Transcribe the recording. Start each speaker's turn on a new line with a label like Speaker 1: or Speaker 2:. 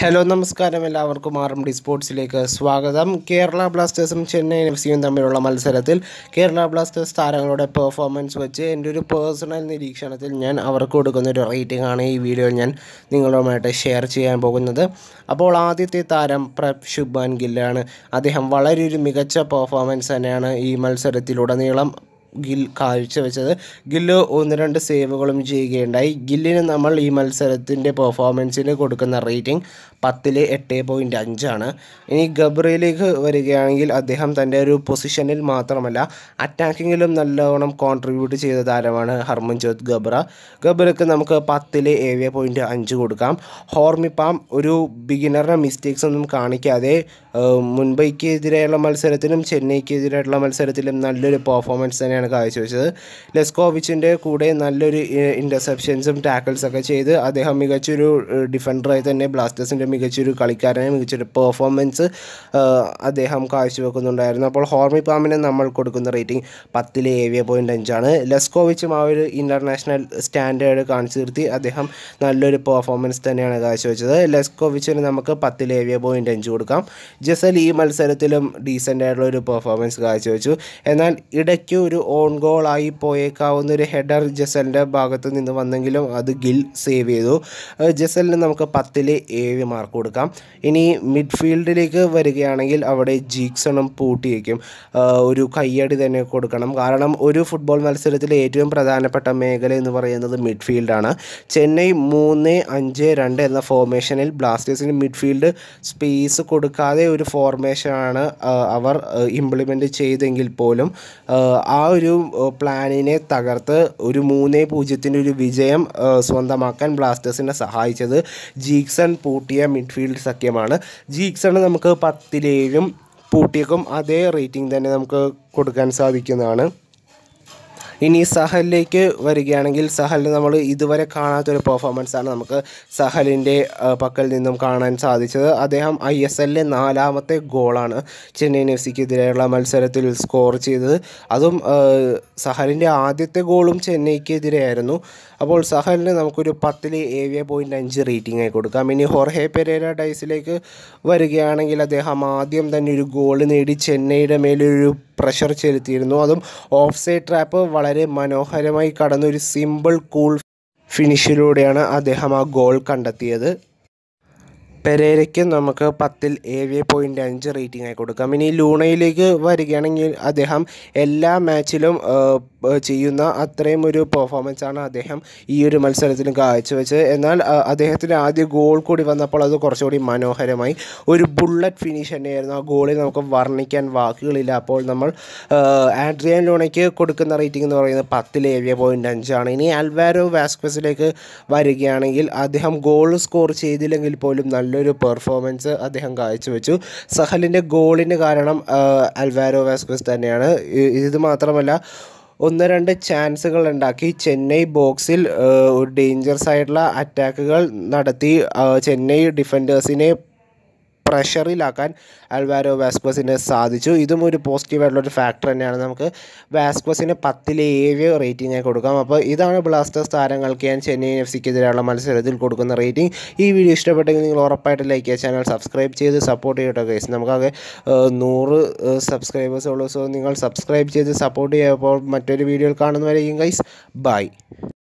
Speaker 1: hello നമസ്കാരം എല്ലാവർക്കും R M D സ്പോർട്സിലേക്ക് സ്വാഗതം കേരള ബ്ലാസ്റ്റേഴ്സും ചെന്നൈ എഫ് സിയും തമ്മിലുള്ള മത്സരത്തിൽ കേരള ബ്ലാസ്റ്റേഴ്സ് താരങ്ങളുടെ പെർഫോമൻസ് വെച്ച് എൻ്റെ ഒരു പേഴ്സണൽ നിരീക്ഷണത്തിൽ ഞാൻ അവർക്ക് കൊടുക്കുന്ന ഒരു റേറ്റിംഗ് ആണ് ഈ വീഡിയോ ഞാൻ നിങ്ങളുമായിട്ട് ഷെയർ ചെയ്യാൻ പോകുന്നത് അപ്പോൾ ആദ്യത്തെ താരം പ്രഭ് ശുഭാൻ ഗില്ലാണ് അദ്ദേഹം വളരെ ഒരു മികച്ച പെർഫോമൻസ് തന്നെയാണ് ഈ മത്സരത്തിലുടനീളം ഗിൽ കാഴ്ചവെച്ചത് ഗില്ല് ഒന്ന് രണ്ട് സേവുകളും ചെയ്യുകയുണ്ടായി ഗില്ലിന് നമ്മൾ ഈ മത്സരത്തിൻ്റെ പെർഫോമൻസിന് കൊടുക്കുന്ന റേറ്റിംഗ് പത്തിൽ എട്ട് പോയിൻ്റ് അഞ്ചാണ് ഇനി ഗബ്രയിലേക്ക് വരികയാണെങ്കിൽ അദ്ദേഹം തൻ്റെ ഒരു പൊസിഷനിൽ മാത്രമല്ല അറ്റാക്കിങ്ങിലും നല്ലവണ്ണം കോൺട്രിബ്യൂട്ട് ചെയ്ത താരമാണ് ഹർമൻജോത് ഗബ്ര ഗബ്രയ്ക്ക് നമുക്ക് പത്തിൽ ഏഴ് പോയിൻറ്റ് അഞ്ച് കൊടുക്കാം ഹോർമിപ്പാം ഒരു ബിഗിനറിൻ്റെ മിസ്റ്റേക്സ് ഒന്നും കാണിക്കാതെ മുംബൈക്കെതിരെയുള്ള മത്സരത്തിലും ചെന്നൈക്കെതിരായിട്ടുള്ള മത്സരത്തിലും നല്ലൊരു പെർഫോമൻസ് തന്നെ തന്നെയാണ് കാഴ്ചവെച്ചത് ലെസ്കോവിച്ചിൻ്റെ കൂടെ നല്ലൊരു ഇൻ്റർസെപ്ഷൻസും ടാക്കിൾസൊക്കെ ചെയ്ത് അദ്ദേഹം മികച്ചൊരു ഡിഫൻഡറായി തന്നെ ബ്ലാസ്റ്റേഴ്സിൻ്റെ മികച്ചൊരു കളിക്കാരനെ മികച്ചൊരു പെർഫോമൻസ് അദ്ദേഹം കാഴ്ചവെക്കുന്നുണ്ടായിരുന്നു അപ്പോൾ ഹോർമി പാമിന് നമ്മൾ കൊടുക്കുന്ന റേറ്റിംഗ് പത്തിൽ ഏവിയ പോയിൻ്റ് അഞ്ചാണ് ലെസ്കോവിച്ചും ആ ഒരു ഇൻ്റർനാഷണൽ സ്റ്റാൻഡേർഡ് കാണിച്ചു നിർത്തി അദ്ദേഹം നല്ലൊരു പെർഫോമൻസ് തന്നെയാണ് കാഴ്ചവെച്ചത് ലെസ്കോവിച്ചിന് നമുക്ക് പത്തിൽ ഏവിയ പോയിൻ്റ് അഞ്ച് കൊടുക്കാം ജസൽ ഈ മത്സരത്തിലും ഡീസൻ്റ് ആയിട്ടുള്ള ഒരു പെർഫോമൻസ് കാഴ്ചവെച്ചു എന്നാൽ ഇടയ്ക്ക് ഒരു ഓൺ ഗോൾ ആയി പോയേക്കാവുന്ന ഒരു ഹെഡർ ജെസലിൻ്റെ ഭാഗത്ത് നിന്ന് വന്നെങ്കിലും അത് ഗിൽ സേവ് ചെയ്തു ജെസലിന് നമുക്ക് പത്തിൽ ഏഴ് മാർക്ക് കൊടുക്കാം ഇനി മിഡ്ഫീൽഡിലേക്ക് വരികയാണെങ്കിൽ അവിടെ ജീക്സണും പൂട്ടിയേക്കും ഒരു കയ്യടി തന്നെ കൊടുക്കണം കാരണം ഒരു ഫുട്ബോൾ മത്സരത്തിലെ ഏറ്റവും പ്രധാനപ്പെട്ട മേഖല എന്ന് പറയുന്നത് മിഡ്ഫീൽഡാണ് ചെന്നൈ മൂന്ന് അഞ്ച് രണ്ട് എന്ന ഫോർമേഷനിൽ ബ്ലാസ്റ്റേഴ്സിന് മിഡ്ഫീൽഡ് സ്പേസ് കൊടുക്കാതെ ഒരു ഫോർമേഷനാണ് അവർ ഇംപ്ലിമെൻറ്റ് ചെയ്തെങ്കിൽ പോലും ആ ഒരു പ്ലാനിനെ തകർത്ത് ഒരു മൂന്നേ പൂജ്യത്തിൻ്റെ ഒരു വിജയം സ്വന്തമാക്കാൻ ബ്ലാസ്റ്റേഴ്സിനെ സഹായിച്ചത് ജീക്സൺ പൂട്ടിയ മിഡ്ഫീൽഡ് സഖ്യമാണ് ജീക്സണ് നമുക്ക് പത്തിലേഴും പൂട്ടിയക്കും അതേ റേറ്റിംഗ് തന്നെ നമുക്ക് കൊടുക്കാൻ സാധിക്കുന്നതാണ് ഇനി സഹലിലേക്ക് വരികയാണെങ്കിൽ സഹലിന് നമ്മൾ ഇതുവരെ കാണാത്തൊരു പെർഫോമൻസാണ് നമുക്ക് സഹലിൻ്റെ പക്കൽ നിന്നും കാണാൻ സാധിച്ചത് അദ്ദേഹം ഐ എസ് എല്ലിലെ നാലാമത്തെ ഗോളാണ് ചെന്നൈയിൻ എഫ് സിക്കെതിരെയുള്ള മത്സരത്തിൽ സ്കോർ ചെയ്തത് അതും സഹലിൻ്റെ ആദ്യത്തെ ഗോളും ചെന്നൈക്കെതിരെയായിരുന്നു അപ്പോൾ സഹലിന് നമുക്കൊരു പത്തിൽ ഏഴ് പോയിൻ്റ് അഞ്ച് റേറ്റിംഗ് ആയി കൊടുക്കാം ഇനി ഹൊർഹെ പെരേര ഡൈസിലേക്ക് വരികയാണെങ്കിൽ അദ്ദേഹം ആദ്യം തന്നെ ഒരു ഗോൾ നേടി ചെന്നൈയുടെ മേലൊരു പ്രഷർ ചെലുത്തിയിരുന്നു അതും ഓഫ് സൈഡ് ട്രാപ്പ് വളരെ വളരെ മനോഹരമായി കടന്ന ഒരു സിമ്പിൾ കൂൾ ഫിനിഷിലൂടെയാണ് അദ്ദേഹം ആ ഗോൾ കണ്ടെത്തിയത് പെരേരയ്ക്ക് നമുക്ക് പത്തിൽ ഏഴ് പോയിൻ്റ് അഞ്ച് റേറ്റിംഗ് ആയി കൊടുക്കാം ഇനി ലൂണയിലേക്ക് വരികയാണെങ്കിൽ അദ്ദേഹം എല്ലാ മാച്ചിലും ചെയ്യുന്ന അത്രയും ഒരു പെർഫോമൻസാണ് അദ്ദേഹം ഈ ഒരു മത്സരത്തിലും കാഴ്ചവെച്ചത് എന്നാൽ അദ്ദേഹത്തിൻ്റെ ആദ്യ ഗോൾ കൂടി വന്നപ്പോൾ അത് കുറച്ചുകൂടി മനോഹരമായി ഒരു ബുള്ളറ്റ് ഫിനിഷ് തന്നെയായിരുന്നു ആ ഗോളിൽ നമുക്ക് വർണ്ണിക്കാൻ വാക്കുകളില്ല അപ്പോൾ നമ്മൾ ആഡ്രിയൻ ലോണയ്ക്ക് കൊടുക്കുന്ന റേറ്റിംഗ് എന്ന് പറയുന്നത് പത്തിൽ ഏഴ് പോയിൻറ്റ് അഞ്ചാണ് ഇനി അൽവാരോ വാസ്ക്വസിലേക്ക് വരികയാണെങ്കിൽ അദ്ദേഹം ഗോൾ സ്കോർ ചെയ്തില്ലെങ്കിൽ പോലും നല്ലൊരു പെർഫോമൻസ് അദ്ദേഹം കാഴ്ചവെച്ചു സഹലിൻ്റെ ഗോളിന് കാരണം അൽവാരോ വാസ്ക്വസ് തന്നെയാണ് ഇത് മാത്രമല്ല ഒന്ന് രണ്ട് ചാൻസുകൾ ഉണ്ടാക്കി ചെന്നൈ ബോക്സിൽ ഡേഞ്ചറസ് ആയിട്ടുള്ള അറ്റാക്കുകൾ നടത്തി ചെന്നൈ ഡിഫൻഡേഴ്സിനെ പ്രഷറിലാക്കാൻ അൽവാരോ വാസ്കോസിന് സാധിച്ചു ഇതും ഒരു പോസിറ്റീവായിട്ടുള്ളൊരു ഫാക്ടർ തന്നെയാണ് നമുക്ക് വാസ്കോസിന് പത്തിലെ ഏഴ് റേറ്റിംഗ് കൊടുക്കാം അപ്പോൾ ഇതാണ് ബ്ലാസ്റ്റേഴ്സ് താരങ്ങൾക്ക് ഞാൻ ചെന്നൈ എഫ് സിക്കെതിരെയുള്ള മത്സരത്തിൽ കൊടുക്കുന്ന റേറ്റിംഗ് ഈ വീഡിയോ ഇഷ്ടപ്പെട്ടെങ്കിൽ നിങ്ങൾ ഉറപ്പായിട്ട് ലൈക്ക് ചെയ്യുക ചാനൽ സബ്സ്ക്രൈബ് ചെയ്ത് സപ്പോർട്ട് ചെയ്യട്ടോ കേസ് നമുക്കാകെ നൂറ് സബ്സ്ക്രൈബേഴ്സ് ഉള്ളൂ സോ നിങ്ങൾ സബ്സ്ക്രൈബ് ചെയ്ത് സപ്പോർട്ട് ചെയ്യുമ്പോൾ മറ്റൊരു വീഡിയോയിൽ കാണുന്നവരെയും ഗൈസ് ബൈ